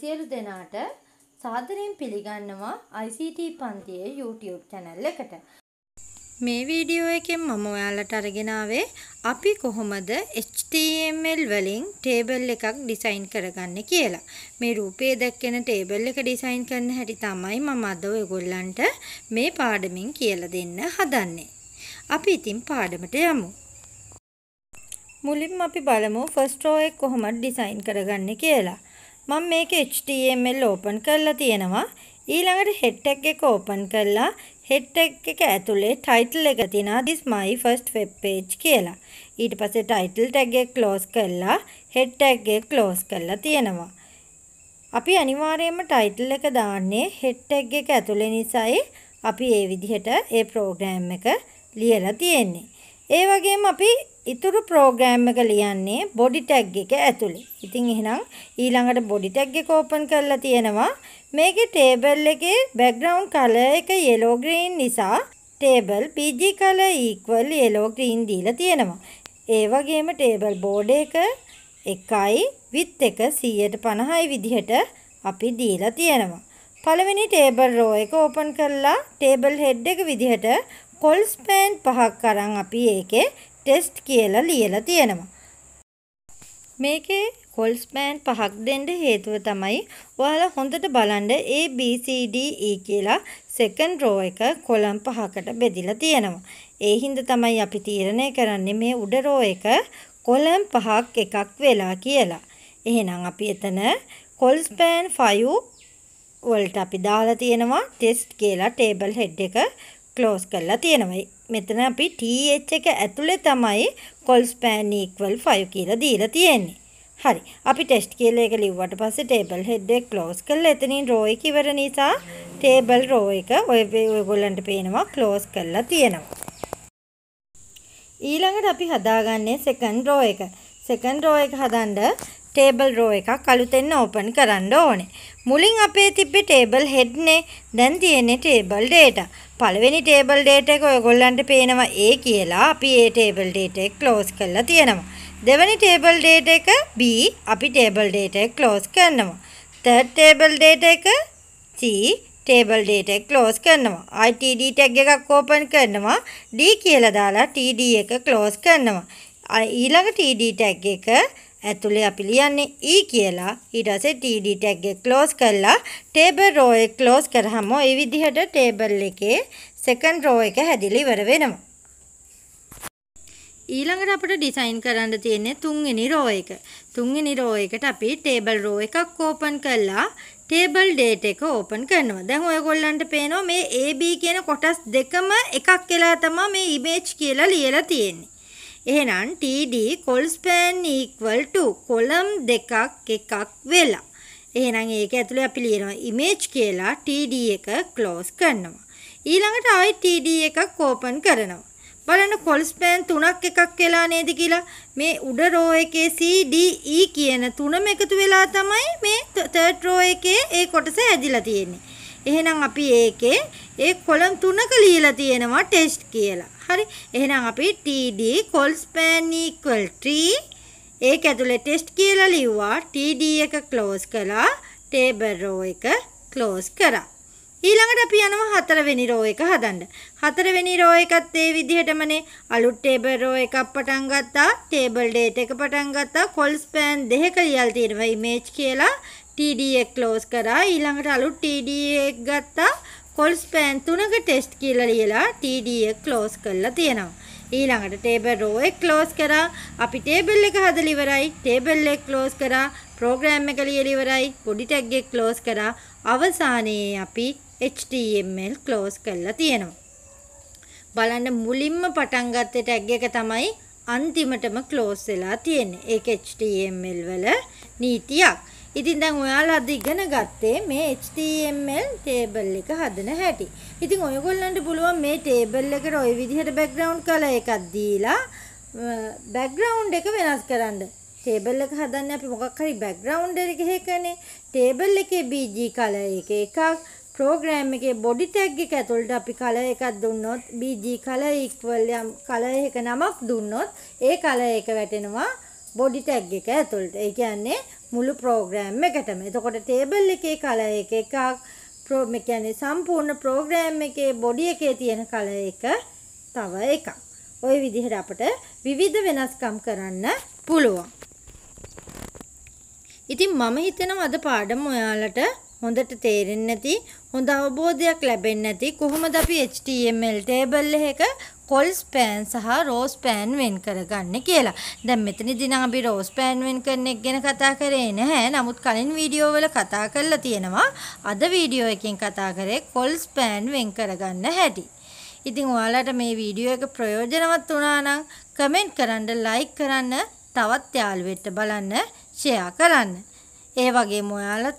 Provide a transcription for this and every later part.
සියලු දෙනාට සාදරයෙන් පිළිගන්නවා ICT පන්තියේ YouTube channel එකට. මේ වීඩියෝ එකෙන් මම ඔයාලට අරගෙන ආවේ අපි කොහොමද HTML වලින් ටේබල් එකක් ඩිසයින් කරගන්නේ කියලා. මේ රූපයේ දැක්කෙන ටේබල් එක ඩිසයින් කරන හැටි තමයි මම අද ඔයගොල්ලන්ට මේ පාඩමින් කියලා දෙන්න හදන්නේ. අපි ඉතින් පාඩමට යමු. මුලින්ම අපි බලමු ෆස්ට් row එක කොහොමද ඩිසයින් කරගන්නේ කියලා. මම මේක HTML ඕපන් කරලා තියෙනවා. ඊළඟට head tag එක ඕපන් කරලා head tag එක ඇතුලේ title එක තියෙනවා this my first web page කියලා. ඊට පස්සේ title tag එක close කරලා head tag එක close කරලා තියෙනවා. අපි අනිවාර්යයෙන්ම title එක දාන්නේ head tag එක ඇතුලේ නිසායි අපි ඒ විදිහට ඒ ප්‍රෝග්‍රෑම් එක ලියලා තියෙන්නේ. ඒ වගේම අපි ඉතුරු ප්‍රෝග්‍රෑම් එක ලියන්නේ බොඩි ටැග් එක ඇතුලේ. ඉතින් එහෙනම් ඊළඟට බොඩි ටැග් එක ඕපන් කරලා තියෙනවා. මේකේ ටේබල් එකේ බෑග්ග්‍රවුන්ඩ් කලර් එක yellow green නිසා table pg color equal yellow green දීලා තියෙනවා. ඒ වගේම ටේබල් බෝඩ් එක 1යි width එක 150යි විදිහට අපි දීලා තියෙනවා. පළවෙනි ටේබල් රෝ එක ඕපන් කරලා ටේබල් හෙඩ් එක විදිහට කොල් ස්පෑන් පහක් අරන් අපි ඒකේ ටෙස්ට් කියලා ලියලා තියෙනවා. මේකේ කොල්ස්පෑන් පහක් දෙන්න හේතුව තමයි ඔයාලා හොඳට බලන්න A B C D E කියලා සෙකන්ඩ් රෝ එක කොලම් පහකට බෙදිලා තියෙනවා. ඒ හින්දා තමයි අපි තීරණය කරන්නේ මේ උඩ රෝ එක කොලම් පහක් එකක් වෙලා කියලා. එහෙනම් අපි එතන කොල්ස්පෑන් 5 වලට අපි දාලා තියෙනවා ටෙස්ට් කියලා ටේබල් හෙඩ් එක ක්ලෝස් කරලා තියෙනවා. මෙතන අපි TH එක ඇතුලේ තමයි col span equal 5 කියලා දීලා තියෙන්නේ. හරි. අපි ටෙස්ට් කියලා එක ලිව්වට පස්සේ ටේබල් හෙඩ් එක ක්ලෝස් කරලා එතනින් රෝ එක ඉවර නිසා ටේබල් රෝ එක ඔය ඔයගොල්ලන්ට පේනවා ක්ලෝස් කරලා තියෙනවා. ඊළඟට අපි හදාගන්නේ සෙකන්ඩ් රෝ එක. සෙකන්ඩ් රෝ එක හදන්න ටේබල් රෝ එකක් අලුතෙන් ඕපන් කරන්න ඕනේ. මුලින් අපේ තිබ්බේ ටේබල් හෙඩ්නේ. දැන් තියෙන්නේ ටේබල් ඩේටා. පළවෙනි ටේබල් ඩේටා එක ඔයගොල්ලන්ට පේනවා A කියලා. අපි A ටේබල් ඩේටා එක ක්ලෝස් කරලා තියෙනවා. දෙවෙනි ටේබල් ඩේටා එක B අපි ටේබල් ඩේටා එක ක්ලෝස් කරනවා. තර්ඩ් ටේබල් ඩේටා එක C ටේබල් ඩේටා එක ක්ලෝස් කරනවා. ITD ටැග් එකක් ඕපන් කරනවා. D කියලා දාලා TD එක ක්ලෝස් කරනවා. ඊළඟ TD ටැග් එක ඇතුලේ අපි ලියන්නේ E කියලා. ඊට පස්සේ td tag එක close කරලා table row එක close කරාම ඒ විදිහට table එකේ second row එක හැදිලා ඉවර වෙනවා. ඊළඟට අපිට ඩිසයින් කරන්න තියෙන්නේ තුන්වෙනි row එක. තුන්වෙනි row එකට අපි table row එකක් open කරලා table date එක open කරනවා. දැන් ඔයගොල්ලන්ට පේනවා මේ AB කියන කොටස් දෙකම එකක් කියලා තමයි මේ image කියලා ලියලා තියෙන්නේ. එහෙනම් TD colspan equal to column දෙකක් එකක් වෙලා. එහෙනම් ඒක ඇතුලේ අපි ලියනවා image කියලා TD එක close කරනවා. ඊළඟට ආයි TD එකක් open කරනවා. බලන්න කොල්ස්පෑන් තුනක් එකක් වෙලා නේද කියලා මේ උඩ row එකේ C D E කියන තුනම එකතු වෙලා තමයි මේ third row එකේ ඒ කොටස ඇදිලා තියෙන්නේ. එහෙනම් අපි ඒකේ ඒ කොලම් තුනක ලියලා තියෙනවා ටෙස්ට් කියලා. හරි එහෙනම් අපි td col span equal 3 ඒක ඇතුලේ test කියලා ලිව්වා td එක close කළා table row එක close කරා ඊළඟට අපි යනවා හතරවෙනි රෝ එක හදන්න. හතරවෙනි රෝ එකත් ඒ විදිහටමනේ අලුත් ටේබල් රෝ එකක් පටන් ගත්තා, ටේබල් ඩේට් එක පටන් ගත්තා, කොල් ස්පෑන් දෙකක ලියලා තියෙනවා ඉමේජ් කියලා TDA ක්ලෝස් කරා. ඊළඟට අලුත් TDA එකක් ගත්තා, කොල්ස් පෑන් තුනක ටෙස්ට් කියලා ලියලා TD e එක ක්ලෝස් කරලා තියෙනවා. ඊළඟට ටේබල් රෝ එක ක්ලෝස් කරා. අපි ටේබල් එක හදලා ඉවරයි. ටේබල් එක ක්ලෝස් කරා. ප්‍රෝග්‍රෑම් එක ලියලා ඉවරයි. බොඩි ටැග් එක ක්ලෝස් කරා. අවසානයේ අපි HTML ක්ලෝස් කරලා තියෙනවා. බලන්න මුලින්ම පටන් ගත්තේ ටැග් එක තමයි අන්තිමටම ක්ලෝස් වෙලා තියෙන්නේ. ඒක HTML වල නීතියක්. ඉතින් දැන් ඔයාලා අද ඉගෙන ගත්තේ මේ HTML ටේබල් එක හදන හැටි. ඉතින් ඔයගොල්ලන්ට පුළුවන් මේ ටේබල් එකට ওই විදිහට බෑග්ග්‍රවුන්ඩ් කලර් එකක් දීලා බෑග්ග්‍රවුන්ඩ් එක වෙනස් කරන්න. ටේබල් එක හදන්න අපි මොකක් හරි බෑග්ග්‍රවුන්ඩ් එකකනේ ටේබල් එකේ BG කලර් එක එකක් ප්‍රෝග්‍රෑම් එකේ බොඩි ටැග් එක ඇතුළට අපි කලර් එකක් දුන්නොත් BG කලර් ඉක්වල් යම් කලර් එක නමක් දුන්නොත් ඒ කලර් එක වැටෙනවා බොඩි ටැග් එක ඇතුළට. ඒ කියන්නේ මුළු ප්‍රෝග්‍රෑම් එකටම. එතකොට ටේබල් එකේ කලර් එක එකක් මේ කියන්නේ සම්පූර්ණ ප්‍රෝග්‍රෑම් එකේ බොඩි එකේ තියෙන කලර් එක තව එකක්. ওই විදිහට අපිට විවිධ වෙනස්කම් කරන්න පුළුවන්. ඉතින් මම හිතනවා අද පාඩම ඔයාලට හොඳට තේරෙන්නේ නැති හොඳ අවබෝධයක් ලැබෙන්නේ නැති කොහොමද අපි HTML ටේබල් එකක කොල්ස් පෑන් සහ රෝස් පෑන් වෙන් කරගන්න කියලා. දැන් මෙතනදී නම් අපි රෝස් පෑන් වෙන් කරන එක ගැන කතා කරේ නැහැ. නමුත් කලින් වීඩියෝ වල කතා කරලා තියෙනවා. අද වීඩියෝ එකෙන් කතා කරේ කොල්ස් පෑන් වෙන් කරගන්න හැටි. ඉතින් ඔයාලට මේ වීඩියෝ එක ප්‍රයෝජනවත් වුණා නම් කමෙන්ට් කරන්න, ලයික් කරන්න, තවත් යාළුවෙක්ට බලන්න, ෂෙයා කරන්න. ඒ වගේම ඔයාලා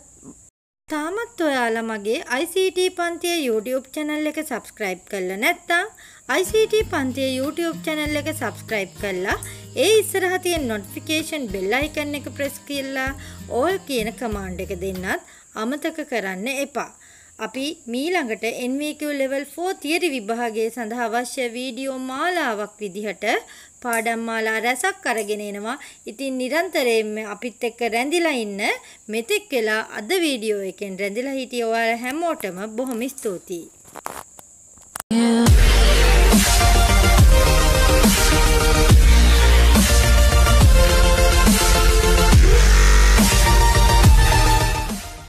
තාමත් ඔයාලා මගේ ICT පන්තියේ YouTube channel එක subscribe කරලා නැත්නම් ICT පන්තියේ YouTube channel එක subscribe කරලා ඒ ඉස්සරහ තියෙන notification bell icon එක press කරලා all කියන command එක දෙන්නත් අමතක කරන්න එපා. අපි මීළඟට NVQ level 4 තියරි විභාගය සඳහා අවශ්‍ය වීඩියෝ මාලාවක් විදිහට පාඩම් මාලා රැසක් අරගෙන එනවා. ඉතින් නිරන්තරයෙන්ම අපිත් එක්ක රැඳිලා ඉන්න මෙතෙක් වෙලා අද වීඩියෝ එකෙන් රැඳිලා හිටිය ඔයාලා හැමෝටම බොහොම ස්තුතියි.